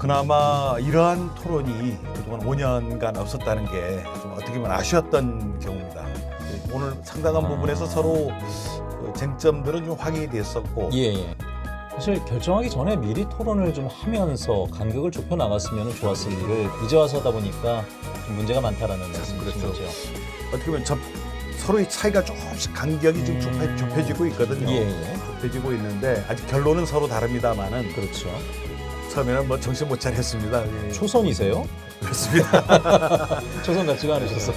그나마 이러한 토론이 그동안 5년간 없었다는 게좀 어떻게 보면 아쉬웠던 경우입니다. 오늘 상당한 아... 부분에서 서로 그 쟁점들은 좀 확인이 됐었고 예, 예. 사실 결정하기 전에 미리 토론을 좀 하면서 간격을 좁혀 나갔으면 좋았을 일을 이제 와서 다 보니까 좀 문제가 많다라는 말씀이시죠. 그렇죠. 어떻게 보면 접, 서로의 차이가 조금씩 간격이 좀 좁혀, 음. 지고 있거든요. 예, 예. 좁혀지고 있는데 아직 결론은 서로 다릅니다만은 그렇죠. 처음에는 뭐 정신 못 차렸습니다. 예. 초선이세요? 그렇습니다. 초선 같지가 않으셔서.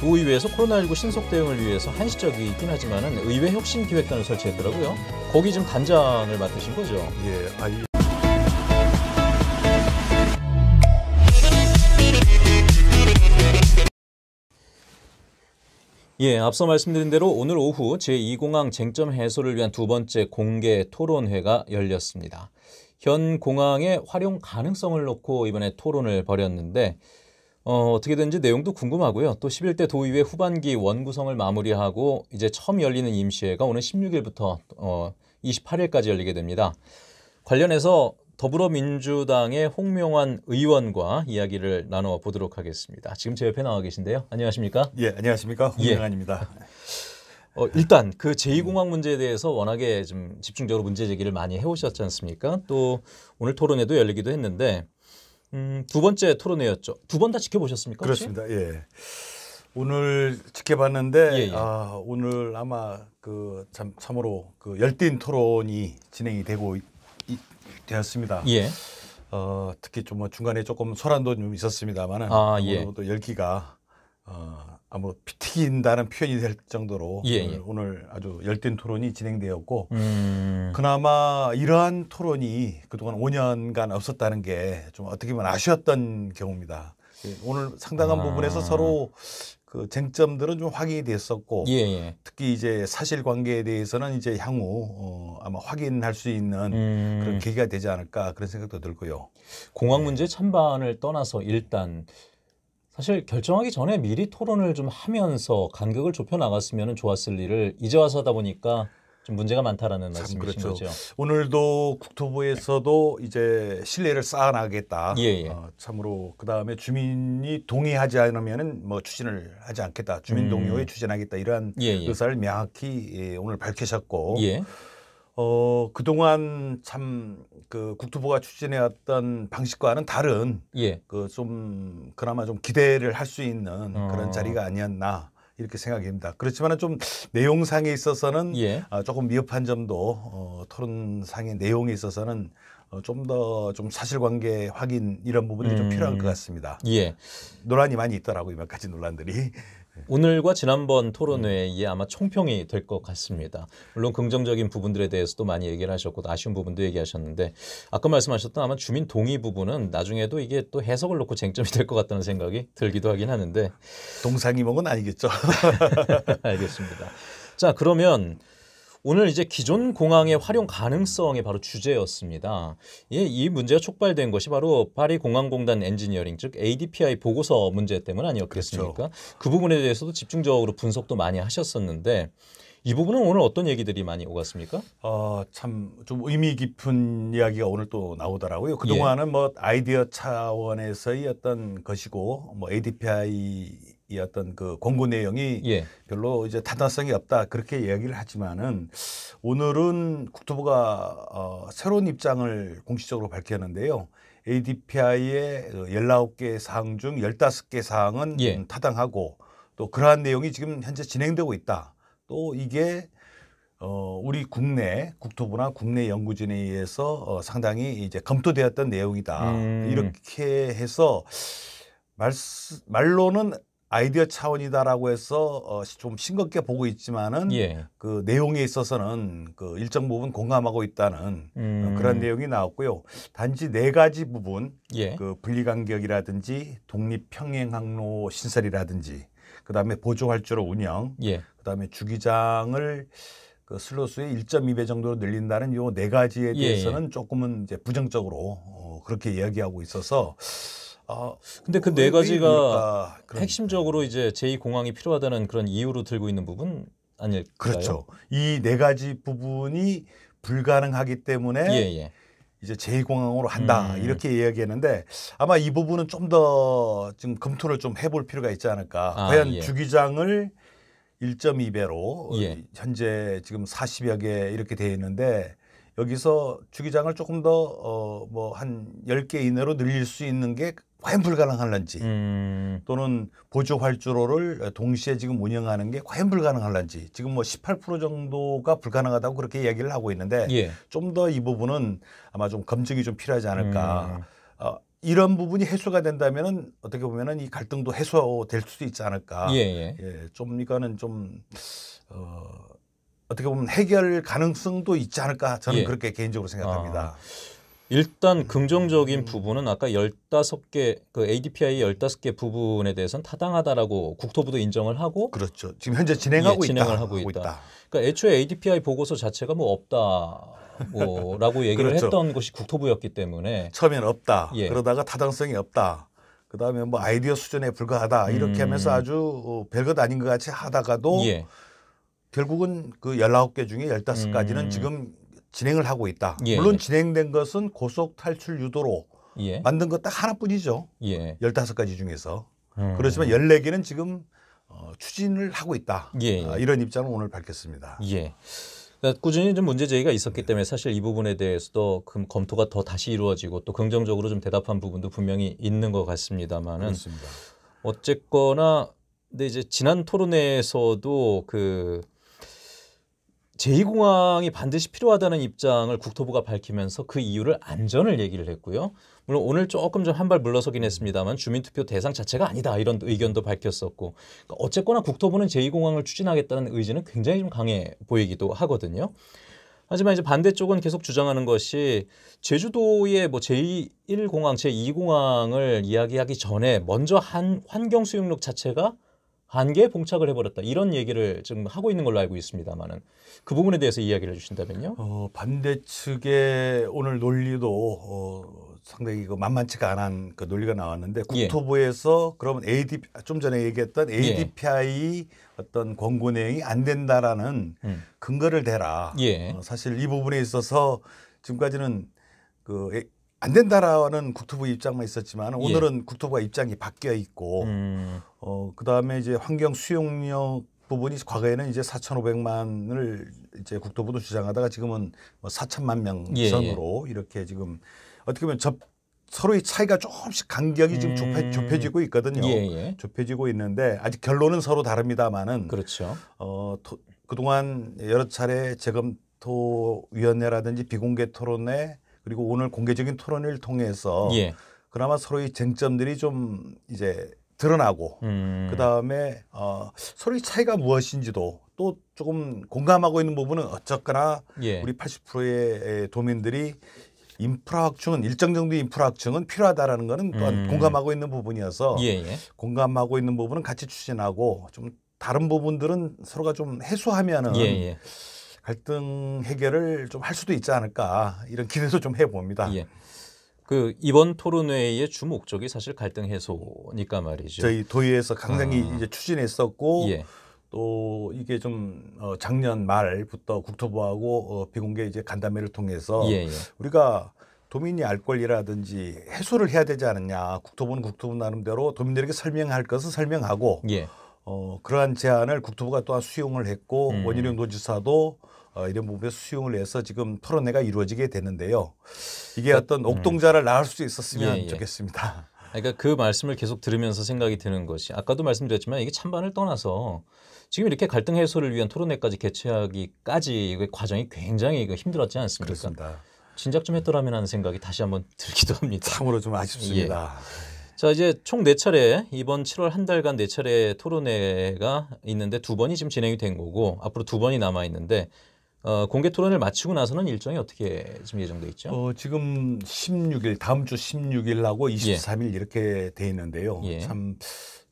도의회에서 코로나19 신속 대응을 위해서 한시적이긴 하지만 의회 혁신 기획단을 설치했더라고요. 거기 지금 단장을 맡으신 거죠? 예. 아, 이... 예, 앞서 말씀드린 대로 오늘 오후 제2공항 쟁점 해소를 위한 두 번째 공개 토론회가 열렸습니다. 현 공항의 활용 가능성을 놓고 이번에 토론을 벌였는데 어, 어떻게 된지 내용도 궁금하고요. 또 11대 도의회 후반기 원구성을 마무리하고 이제 처음 열리는 임시회가 오는 16일부터 어, 28일까지 열리게 됩니다. 관련해서 더불어민주당의 홍명환 의원과 이야기를 나눠 보도록 하겠습니다. 지금 제 옆에 나와 계신데요. 안녕하십니까? 예, 안녕하십니까? 예. 홍명환입니다. 예. 어, 일단 그 제2공항 음. 문제에 대해서 워낙에 좀 집중적으로 문제 제기를 많이 해오셨지 않습니까? 또 오늘 토론회도 열리기도 했는데 음, 두 번째 토론회였죠. 두 번 다 지켜보셨습니까? 혹시? 그렇습니다. 예. 오늘 지켜봤는데 예, 예. 아, 오늘 아마 그 참, 참으로 그 열띤 토론이 진행이 되고 이, 이, 되었습니다. 예. 어, 특히 좀뭐 중간에 조금 소란도 좀 있었습니다만은 아, 예. 열기가 어, 아, 뭐 비튀긴다는 표현이 될 정도로 예, 예. 오늘 아주 열띤 토론이 진행되었고 음. 그나마 이러한 토론이 그동안 5년간 없었다는 게 좀 어떻게 보면 아쉬웠던 경우입니다. 예, 오늘 상당한 아. 부분에서 서로 그 쟁점들은 좀 확인이 됐었고 예, 예, 특히 이제 사실관계에 대해서는 이제 향후 어, 아마 확인할 수 있는 음. 그런 계기가 되지 않을까 그런 생각도 들고요. 공항 네. 문제 찬반을 떠나서 일단 사실 결정하기 전에 미리 토론을 좀 하면서 간격을 좁혀 나갔으면 좋았을 일을 이제 와서 하다 보니까 좀 문제가 많다라는 말씀이신 그렇죠. 거죠. 오늘도 국토부에서도 이제 신뢰를 쌓아나겠다. 예, 예. 어, 참으로 그 다음에 주민이 동의하지 않으면은 뭐 추진을 하지 않겠다. 주민 동요에 음. 추진하겠다 이러한 예, 예. 의사를 명확히 예, 오늘 밝히셨고. 예. 어, 그동안 참 그 국토부가 추진해왔던 방식과는 다른 예. 그좀 그나마 좀 기대를 할 수 있는 어. 그런 자리가 아니었나 이렇게 생각입니다. 그렇지만은 좀 내용상에 있어서는 예. 어, 조금 미흡한 점도 어, 토론상의 내용에 있어서는 어, 좀 더 좀 사실관계 확인 이런 부분들이 음. 좀 필요한 것 같습니다. 예. 논란이 많이 있더라고요. 몇 가지 논란들이. 오늘과 지난번 토론회에 음. 아마 총평이 될 것 같습니다. 물론 긍정적인 부분들에 대해서도 많이 얘기를 하셨고 아쉬운 부분도 얘기하셨는데 아까 말씀하셨던 아마 주민 동의 부분은 나중에도 이게 또 해석을 놓고 쟁점이 될 것 같다는 생각이 들기도 하긴 하는데 동상이몽은 아니겠죠. 알겠습니다. 자 그러면 오늘 이제 기존 공항의 활용 가능성이 바로 주제였습니다. 예, 이 문제가 촉발된 것이 바로 파리 공항공단 엔지니어링 즉 ADPI 보고서 문제 때문 아니었겠습니까? 그렇죠. 그 부분에 대해서도 집중적으로 분석도 많이 하셨었는데 이 부분은 오늘 어떤 얘기들이 많이 오갔습니까? 어, 참 좀 의미 깊은 이야기가 오늘 또 나오더라고요. 그동안은 예. 뭐 아이디어 차원에서의 어떤 것이고 뭐 ADPI 이 어떤 그 공고 내용이 예. 별로 이제 타당성이 없다 그렇게 이야기를 하지만은 오늘은 국토부가 어, 새로운 입장을 공식적으로 밝혔는데요. ADPI의 19개 그 사항 중 15개 사항은 예. 음, 타당하고 또 그러한 내용이 지금 현재 진행되고 있다. 또 이게 어, 우리 국내 국토부나 국내 연구진에 의해서 어, 상당히 이제 검토되었던 내용이다. 음. 이렇게 해서 말, 말로는 아이디어 차원이다라고 해서 어, 좀 싱겁게 보고 있지만은 예. 그 내용에 있어서는 그 일정 부분 공감하고 있다는 어, 음. 그런 내용이 나왔고요. 단지 네 가지 부분 예. 그 분리간격이라든지 독립평행항로 신설이라든지 그다음에 보조활주로 운영, 예. 그다음에 주기장을 그슬로스의 1.2배 정도로 늘린다는 요네 가지에 예, 예. 대해서는 조금은 이제 부정적으로 어, 그렇게 이야기하고 있어서 아, 근데 그 네 가지가 그런... 핵심적으로 이제 제2 공항이 필요하다는 그런 이유로 들고 있는 부분 아닐까요? 그렇죠. 이 네 가지 부분이 불가능하기 때문에 예, 예. 이제 제2 공항으로 한다 음. 이렇게 이야기했는데 아마 이 부분은 좀 더 지금 검토를 좀 해볼 필요가 있지 않을까. 아, 과연 예. 주기장을 1.2배로 예. 현재 지금 40여 개 이렇게 돼 있는데 여기서 주기장을 조금 더어뭐한 10개 이내로 늘릴 수 있는 게 과연 불가능할런지 음. 또는 보조 활주로를 동시에 지금 운영하는 게 과연 불가능할런지 지금 뭐 18% 정도가 불가능하다고 그렇게 이야기를 하고 있는데 예. 좀더 이 부분은 아마 좀 검증이 좀 필요하지 않을까. 음. 어, 이런 부분이 해소가 된다면은 어떻게 보면이 갈등도 해소될 수도 있지 않을까. 예, 예. 예좀 이거는 좀 어, 어떻게 보면 해결 가능성도 있지 않을까 저는 예. 그렇게 개인적으로 생각합니다. 아. 일단 음. 긍정적인 음. 부분은 아까 15개 그 ADPI 15개 부분에 대해서는 타당하다라고 국토부도 인정을 하고 그렇죠. 지금 현재 진행하고 예, 진행을 있다. 하고 있다. 있다. 그러니까 애초에 ADPI 보고서 자체가 뭐 없다. 뭐라고 얘기를 그렇죠. 했던 것이 국토부였기 때문에 처음엔 없다. 예. 그러다가 타당성이 없다. 그다음에 뭐 음. 아이디어 수준에 불과하다. 이렇게 음. 하면서 아주 어, 별것 아닌 것 같이 하다가도 예. 결국은 그 열아홉 개 중에 열다섯 가지는 음. 지금 진행을 하고 있다. 예. 물론 진행된 것은 고속 탈출 유도로 예. 만든 것 딱 하나뿐이죠. 예. 15가지 중에서. 음. 그렇지만 14개는 지금 어, 추진을 하고 있다. 어, 이런 입장을 오늘 밝혔습니다. 예. 그러니까 꾸준히 좀 문제 제기가 있었기 네. 때문에 사실 이 부분에 대해서도 금, 검토가 더 다시 이루어지고 또 긍정적으로 좀 대답한 부분도 분명히 있는 것 같습니다만은 그렇습니다. 어쨌거나 근데 이제 지난 토론회에서도 그 제2공항이 반드시 필요하다는 입장을 국토부가 밝히면서 그 이유를 안전을 얘기를 했고요. 물론 오늘 조금 좀 한발 물러서긴 했습니다만 주민투표 대상 자체가 아니다 이런 의견도 밝혔었고 그러니까 어쨌거나 국토부는 제2공항을 추진하겠다는 의지는 굉장히 좀 강해 보이기도 하거든요. 하지만 이제 반대쪽은 계속 주장하는 것이 제주도의 뭐 제1공항, 제2공항을 이야기하기 전에 먼저 한 환경수용력 자체가 한계에 봉착을 해버렸다 이런 얘기를 지금 하고 있는 걸로 알고 있습니다만은 그 부분에 대해서 이야기를 해주신다면요. 어, 반대 측의 오늘 논리도 어, 상당히 그 만만치가 않은 그 논리가 나왔는데 예. 국토부에서 예. 그러면 AD 좀 전에 얘기했던 ADPI 예. 어떤 권고 내용이 안 된다라는 음. 근거를 대라. 예. 어, 사실 이 부분에 있어서 지금까지는 그안 에, 된다라는 국토부 입장만 있었지만 예. 오늘은 예. 국토부가 입장이 바뀌어 있고 음. 어, 그다음에 이제 환경 수용력 부분이 과거에는 이제 4,500만을 이제 국토부도 주장하다가 지금은 뭐 4천만 명 선으로 예, 예. 이렇게 지금 어떻게 보면 접 서로의 차이가 조금씩 간격이 지금 음. 좁혀, 지고 있거든요. 예, 예, 좁혀지고 있는데 아직 결론은 서로 다릅니다만은 그렇죠. 어, 토, 그동안 여러 차례 재검토위원회라든지 비공개 토론회 그리고 오늘 공개적인 토론을 통해서 예. 그나마 서로의 쟁점들이 좀 이제 드러나고 음. 그다음에 어, 서로의 차이가 무엇인지도 또 조금 공감하고 있는 부분은 어쨌거나 예. 우리 80%의 도민들이 인프라 확충은 일정 정도 의 인프라 확충은 필요하다라는 거는 음. 공감하고 있는 부분이어서 예예. 예. 공감하고 있는 부분은 같이 추진하고 좀 다른 부분들은 서로가 좀 해소하면은 예예. 예. 갈등 해결을 좀 할 수도 있지 않을까 이런 기대도 좀 해봅니다. 예. 그 이번 토론회의 주 목적이 사실 갈등 해소니까 말이죠. 저희 도의에서 강당이 아. 이제 추진했었고 예. 또 이게 좀 어, 작년 말부터 국토부하고 어, 비공개 이제 간담회를 통해서 예, 예. 우리가 도민이 알 권리라든지 해소를 해야 되지 않느냐. 국토부는 국토부 나름대로 도민들에게 설명할 것을 설명하고 예. 어, 그러한 제안을 국토부가 또한 수용을 했고 음. 원희룡 도지사도 어, 이런 부분에 수용을 해서 지금 토론회가 이루어지게 되는데요. 이게 그러니까, 어떤 음. 옥동자를 낳을 수 있었으면 예, 예. 좋겠습니다. 그러니까 그 말씀을 계속 들으면서 생각이 드는 것이 아까도 말씀드렸지만 이게 찬반을 떠나서 지금 이렇게 갈등 해소를 위한 토론회까지 개최하기까지 그 과정이 굉장히 힘들었지 않습니까? 그렇습니다. 진작 좀 했더라면 하는 생각이 다시 한번 들기도 합니다. 참으로 좀 아쉽습니다. 예. 자 이제 총 네 차례 이번 7월 한 달간 네 차례 토론회가 있는데 두 번이 지금 진행이 된 거고 앞으로 두 번이 남아 있는데 어, 공개 토론을 마치고 나서는 일정이 어떻게 지금 예정돼 있죠? 어, 지금 16일 다음 주 16일하고 23일 예. 이렇게 돼 있는데요. 예. 참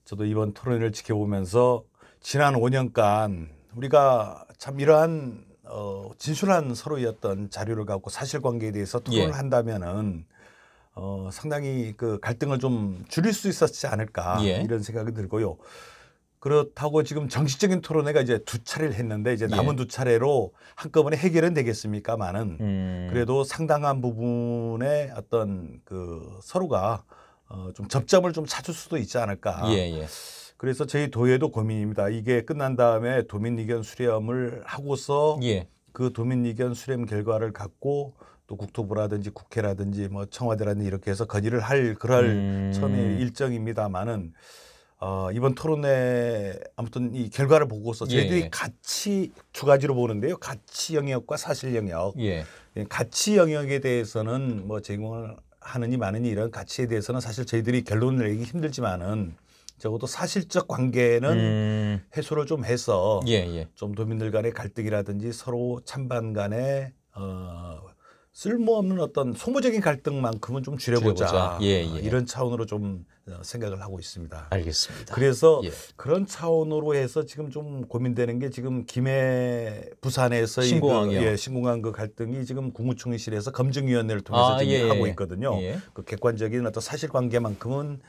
저도 이번 토론을 지켜보면서 지난 5년간 우리가 참 이러한 어, 진술한 서로의 어떤 자료를 갖고 사실관계에 대해서 토론을 예. 한다면은 어, 상당히 그 갈등을 좀 줄일 수 있었지 않을까 예. 이런 생각이 들고요. 그렇다고 지금 정식적인 토론회가 이제 두 차례를 했는데 이제 예. 남은 예. 두 차례로 한꺼번에 해결은 되겠습니까만은 음. 그래도 상당한 부분의 어떤 그 서로가 어좀 접점을 좀 찾을 수도 있지 않을까. 예, 예. 그래서 저희 도예도 고민입니다. 이게 끝난 다음에 도민 의견 수렴을 하고서 예. 그 도민 의견 수렴 결과를 갖고 또 국토부라든지 국회라든지 뭐 청와대라든지 이렇게 해서 건의를 할 그럴 음. 처음에 일정입니다만은 어, 이번 토론회 아무튼 이 결과를 보고서 예, 저희들이 예. 가치 두 가지로 보는데요. 가치 영역과 사실 영역. 예. 예. 가치 영역에 대해서는 뭐 제공을 하느니 마느니 이런 가치에 대해서는 사실 저희들이 결론을 내기 힘들지만은 적어도 사실적 관계는 음. 해소를 좀 해서 예, 예. 좀 도민들 간의 갈등이라든지 서로 찬반 간의 어, 쓸모없는 어떤 소모적인 갈등만큼은 좀 줄여보자. 줄여보자. 예, 예. 어, 이런 차원으로 좀 어, 생각을 하고 있습니다. 알겠습니다. 그래서 예. 그런 차원으로 해서 지금 좀 고민되는 게 지금 김해 부산에서 신공항 그, 예, 신공항 그 갈등이 지금 국무총리실에서 검증위원회를 통해서 아, 지금 예, 하고 예. 있거든요. 예. 그 객관적인 어떤 사실관계만큼은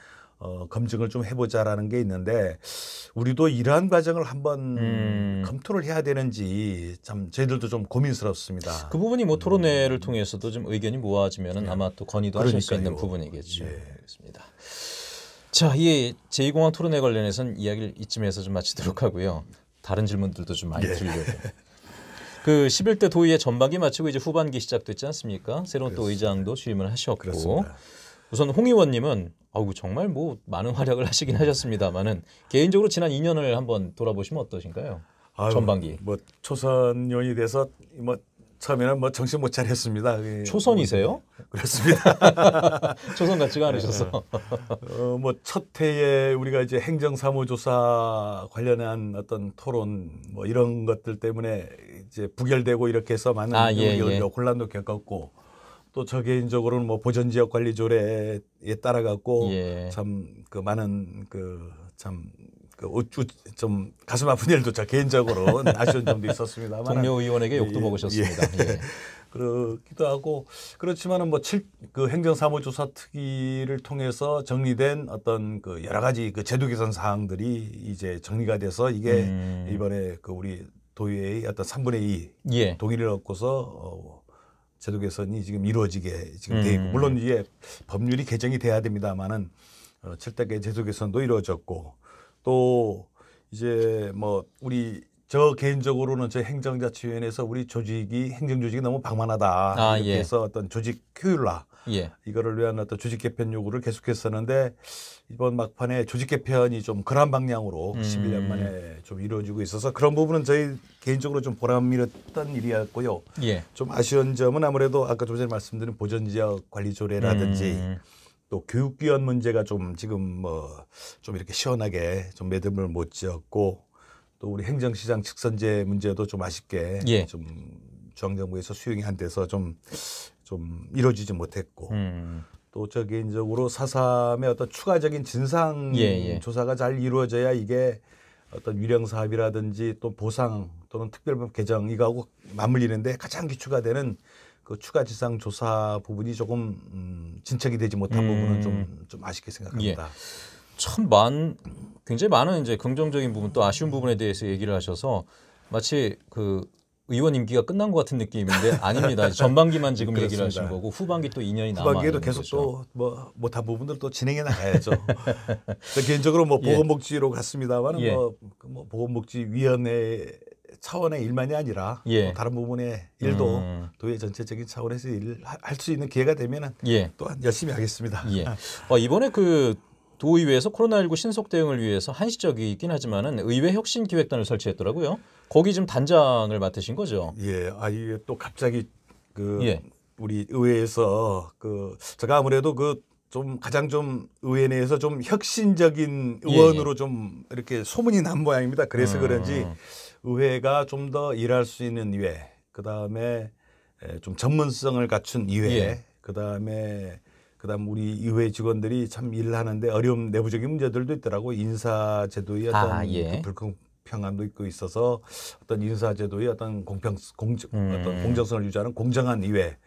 어, 검증을 좀 해보자라는 게 있는데 우리도 이러한 과정을 한번 음. 검토를 해야 되는지 참 저희들도 좀 고민스럽습니다. 그 부분이 뭐 토론회를 음. 통해서도 좀 의견이 모아지면 네. 아마 또 건의도 그러니까요. 하실 수 있는 부분이겠죠. 그렇습니다. 네. 자, 이 제2공항 토론회 관련해서는 이야기를 이쯤에서 좀 마치도록 하고요. 다른 질문들도 좀 많이 들려요. 네. 그 11대 도의회 전반기 마치고 이제 후반기 시작됐지 않습니까? 새로운 그렇습니다. 또 의장도 취임을 하셨고. 그렇습니다. 우선 홍 의원님은 아우 정말 뭐 많은 활약을 하시긴 하셨습니다만은 개인적으로 지난 2년을 한번 돌아보시면 어떠신가요? 아유, 전반기. 뭐 초선년이 돼서 뭐 처음에는 뭐 정신 못 차렸습니다. 초선이세요? 뭐, 그렇습니다. 초선 같지가 않으셔서. 네. 어, 뭐첫 해에 우리가 이제 행정사무조사 관련한 어떤 토론 뭐 이런 것들 때문에 이제 부결되고 이렇게 해서 많은 아, 예, 예. 혼란도 겪었고 또저 개인적으로는 뭐 보전지역 관리 조례에 따라갖고 예. 참그 많은 그 참 그 어쭈 그 좀 가슴 아픈 일도 저 개인적으로 아쉬운 점도 있었습니다만 동료 의원에게 욕도 예, 먹으셨습니다. 예. 예. 그렇기도 하고 그렇지만은 뭐그 칠 그 행정사무조사 특위를 통해서 정리된 어떤 그 여러 가지 그 제도 개선 사항들이 이제 정리가 돼서 이게 음. 이번에 그 우리 도의회의 어떤 3분의 2 예. 동의를 얻고서 어 제도 개선이 지금 이루어지게 지금 음. 돼 있고 음. 물론 이제 법률이 개정이 돼야 됩니다만은 어, 7대계 제도 개선도 이루어졌고 또 이제 뭐 우리 저 개인적으로는 저 행정자치위원회에서 우리 조직이 행정조직이 너무 방만하다. 아, 그래서 예. 어떤 조직 효율화 예. 이거를 위한 어떤 조직 개편 요구를 계속했었는데 이번 막판에 조직 개편이 좀 그런 방향으로 음. 11년 만에 좀 이루어지고 있어서 그런 부분은 저희 개인적으로 좀 보람이었던 일이었고요. 예. 좀 아쉬운 점은 아무래도 아까 좀 전에 말씀드린 보전 지역 관리 조례라든지 음. 또 교육기관 문제가 좀 지금 뭐 좀 이렇게 시원하게 좀 매듭을 못 지었고 또 우리 행정시장 직선제 문제도 좀 아쉽게 예. 좀 중앙정부에서 수용이 안 돼서 좀좀 이루어지지 못했고 음. 또저 개인적으로 사삼의 어떤 추가적인 진상 예, 예. 조사가 잘 이루어져야 이게 어떤 위령 사업이라든지 또 보상 또는 특별법 개정 이거하고 맞물리는데 가장 기초가 되는 그 추가 지상 조사 부분이 조금 음, 진척이 되지 못한 음. 부분은 좀좀 아쉽게 생각합니다. 예. 참많 굉장히 많은 이제 긍정적인 부분 또 아쉬운 부분에 대해서 얘기를 하셔서 마치 그 의원 임기가 끝난 것 같은 느낌인데 아닙니다. 전반기만 지금 얘기를 하신 거고 후반기 또 2년이 남아 후반기에도 계속 또 뭐 뭐 다 부분들 또 진행해 나가야죠. 개인적으로 뭐 예. 보건복지로 예. 갔습니다만 예. 뭐, 그 뭐 보건복지위원회 차원의 일만이 아니라 예. 뭐 다른 부분의 일도 음. 도의 전체적인 차원에서 일할 수 있는 기회가 되면은 예. 또 열심히 하겠습니다. 예. 어, 이번에 그 도의회에서 코로나19 신속 대응을 위해서 한시적이긴 하지만은 의회 혁신 기획단을 설치했더라고요. 거기 좀 단장을 맡으신 거죠. 예, 아 이게 또 갑자기 그 예. 우리 의회에서 그 제가 아무래도 그 좀 가장 좀 의회 내에서 좀 혁신적인 예, 예. 의원으로 예. 좀 이렇게 소문이 난 모양입니다. 그래서 음. 그런지 의회가 좀 더 일할 수 있는 의회, 그 다음에 예, 좀 전문성을 갖춘 의회, 예. 그 다음에 그다음 우리 의회 직원들이 참 일하는데 어려움 내부적인 문제들도 있더라고 인사 제도의 아, 어떤 아, 예. 그 불공평함도 있고 있어서 어떤 인사 제도의 어떤 공평 공정 음. 어떤 공정성을 유지하는 공정한 의회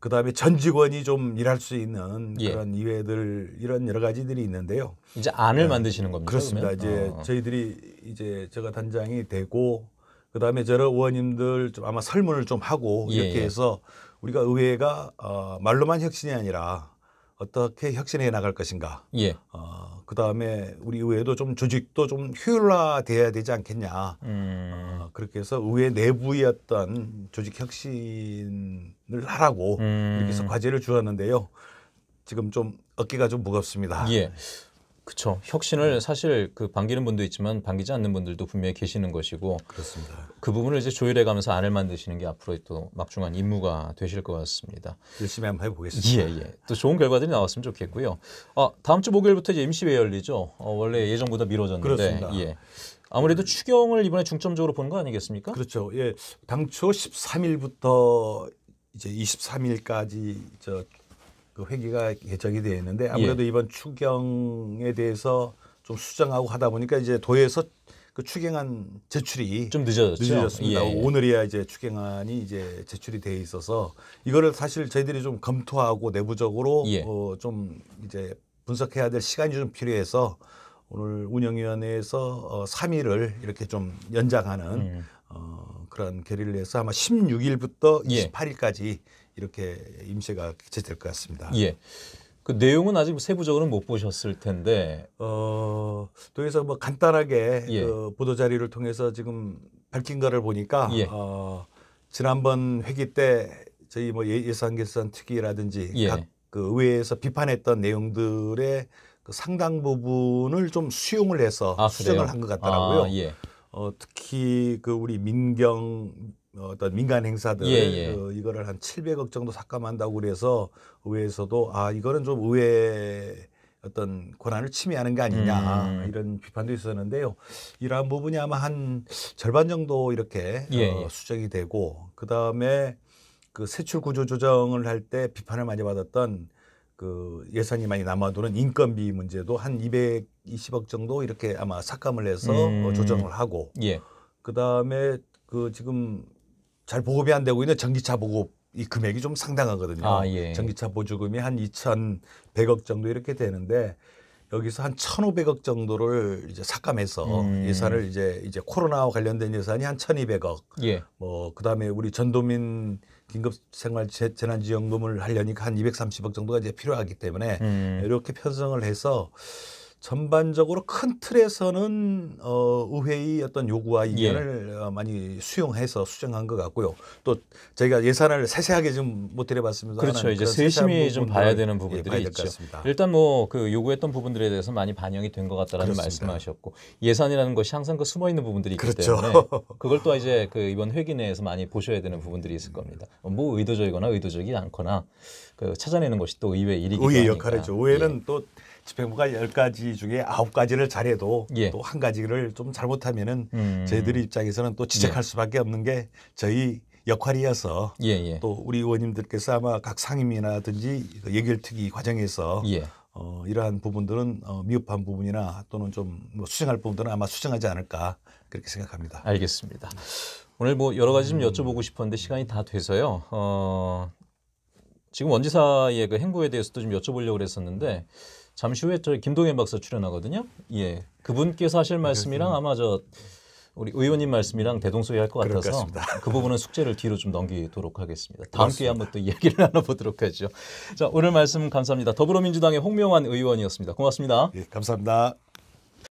그다음에 전 직원이 좀 일할 수 있는 예. 그런 의회들 이런 여러 가지들이 있는데요. 이제 안을 네. 만드시는 겁니다. 그렇습니다. 그러면? 이제 어. 저희들이 이제 제가 단장이 되고 그다음에 저런 의원님들 좀 아마 설문을 좀 하고 예, 이렇게 예. 해서 우리가 의회가 어, 말로만 혁신이 아니라 어떻게 혁신해 나갈 것인가. 예. 어, 그 다음에 우리 의회도 좀 조직도 좀 효율화돼야 되지 않겠냐. 음. 어, 그렇게 해서 의회 내부의 어떤 조직 혁신을 하라고 음. 이렇게 해서 과제를 주었는데요. 지금 좀 어깨가 좀 무겁습니다. 예. 그렇죠. 혁신을 네. 사실 그 반기는 분도 있지만 반기지 않는 분들도 분명히 계시는 것이고 그렇습니다. 그 부분을 이제 조율해 가면서 안을 만드시는 게 앞으로의 또 막중한 임무가 되실 것 같습니다. 열심히 한번 해보겠습니다. 예, 예. 또 좋은 결과들이 나왔으면 좋겠고요. 아, 다음 주 목요일부터 이제 임시회 열리죠. 어, 원래 예정보다 미뤄졌는데. 그렇습니다. 예. 아무래도 추경을 이번에 중점적으로 보는 거 아니겠습니까? 그렇죠. 예. 당초 13일부터 이제 23일까지 저그 회기가 개정이 되어 있는데 아무래도 예. 이번 추경에 대해서 좀 수정하고 하다 보니까 이제 도에서 그 추경안 제출이 좀 늦어졌죠. 늦어졌습니다. 예. 오늘이야 이제 추경안이 이제 제출이 돼 있어서 이거를 사실 저희들이 좀 검토하고 내부적으로 예. 어, 좀 이제 분석해야 될 시간이 좀 필요해서 오늘 운영위원회에서 어, 3일을 이렇게 좀 연장하는 음. 어, 그런 결의를 해서 아마 16일부터 예. 28일까지 이렇게 임시가 회 개최될 것 같습니다. 예. 그 내용은 아직 세부적으로는 못 보셨을 텐데 어도에서뭐 간단하게 예. 그 보도 자료를 통해서 지금 밝힌 거를 보니까 예. 어 지난번 회기 때 저희 뭐 예, 예산 결산 특위라든지 예. 각그 의회에서 비판했던 내용들의 그 상당 부분을 좀 수용을 해서 아, 수정을 한 것 같더라고요. 아, 예. 어 특히 그 우리 민경 어, 어떤 민간 행사들 예, 예. 어, 이거를 한 700억 정도 삭감한다고 그래서 의회에서도 아 이거는 좀 의회 어떤 권한을 침해하는 게 아니냐 음. 이런 비판도 있었는데요. 이러한 부분이 아마 한 절반 정도 이렇게 예, 어, 예. 수정이 되고 그 다음에 그 세출 구조 조정을 할 때 비판을 많이 받았던 그 예산이 많이 남아도는 인건비 문제도 한 220억 정도 이렇게 아마 삭감을 해서 어, 음. 조정을 하고 예. 그 다음에 그 지금 잘 보급이 안 되고 있는 전기차 보급 이 금액이 좀 상당하거든요. 아, 예. 전기차 보조금이 한 2,100억 정도 이렇게 되는데 여기서 한 1,500억 정도를 이제 삭감해서 음. 예산을 이제 이제 코로나와 관련된 예산이 한 1,200억. 예. 뭐 그다음에 우리 전도민 긴급 생활 재난 지원금을 하려니까 한 230억 정도가 이제 필요하기 때문에 음. 이렇게 편성을 해서 전반적으로 큰 틀에서는 어, 의회의 어떤 요구와 의견을 예. 어, 많이 수용해서 수정한 것 같고요. 또 저희가 예산을 세세하게 좀 못드려봤습니다 그렇죠. 이제 세심히 좀 봐야 예, 되는 부분들이 예, 봐야 있죠. 일단 뭐 그 요구했던 부분들에 대해서 많이 반영이 된 것 같다라는 말씀하셨고 예산이라는 것이 항상 그 숨어 있는 부분들이 있기 그렇죠. 때문에 그걸 또 이제 그 이번 회기 내에서 많이 보셔야 되는 부분들이 있을 겁니다. 뭐 의도적이거나 의도적이 않거나 그 찾아내는 것이 또 의회 일이기도 의회 역할이죠. 의회는 예. 또 집행부가 열가지 중에 아홉 가지를 잘해도 예. 또한 가지를 좀 잘못하면은 음. 저희들 입장에서는 또 지적할 예. 수밖에 없는 게 저희 역할이어서 예예. 예. 또 우리 의원님들께서 아마 각 상임이라든지 그 예결특위 과정에서 예. 어, 이러한 부분들은 어, 미흡한 부분이나 또는 좀뭐 수정할 부분들은 아마 수정하지 않을까 그렇게 생각합니다. 알겠습니다. 오늘 뭐 여러 가지 좀 음. 여쭤보고 싶었는데 시간이 다 돼서요. 어, 지금 원지사의 그 행보에 대해서도 좀 여쭤보려고 그랬었는데 잠시 후에 저 김동현 박사 출연하거든요. 예, 그분께서 하실 말씀이랑 아마 저 우리 의원님 말씀이랑 대동소이할 것 같아서 그 부분은 숙제를 뒤로 좀 넘기도록 하겠습니다. 다음 기회에 한번 또 이야기를 나눠보도록 하죠. 자, 오늘 말씀 감사합니다. 더불어민주당의 홍명환 의원이었습니다. 고맙습니다. 예, 감사합니다.